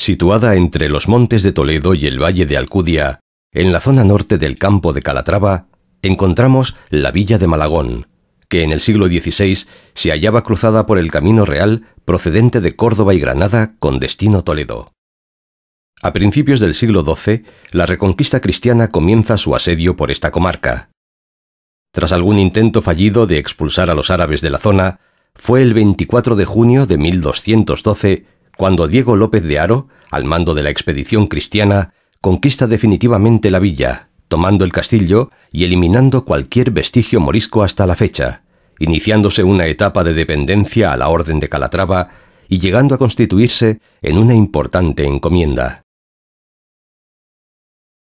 situada entre los montes de Toledo y el valle de Alcudia, en la zona norte del campo de Calatrava, encontramos la villa de Malagón, que en el siglo XVI se hallaba cruzada por el camino real procedente de Córdoba y Granada con destino Toledo. A principios del siglo XII, la reconquista cristiana comienza su asedio por esta comarca. Tras algún intento fallido de expulsar a los árabes de la zona, fue el 24 de junio de 1212 cuando Diego López de Haro, al mando de la expedición cristiana, conquista definitivamente la villa, tomando el castillo y eliminando cualquier vestigio morisco hasta la fecha, iniciándose una etapa de dependencia a la Orden de Calatrava y llegando a constituirse en una importante encomienda.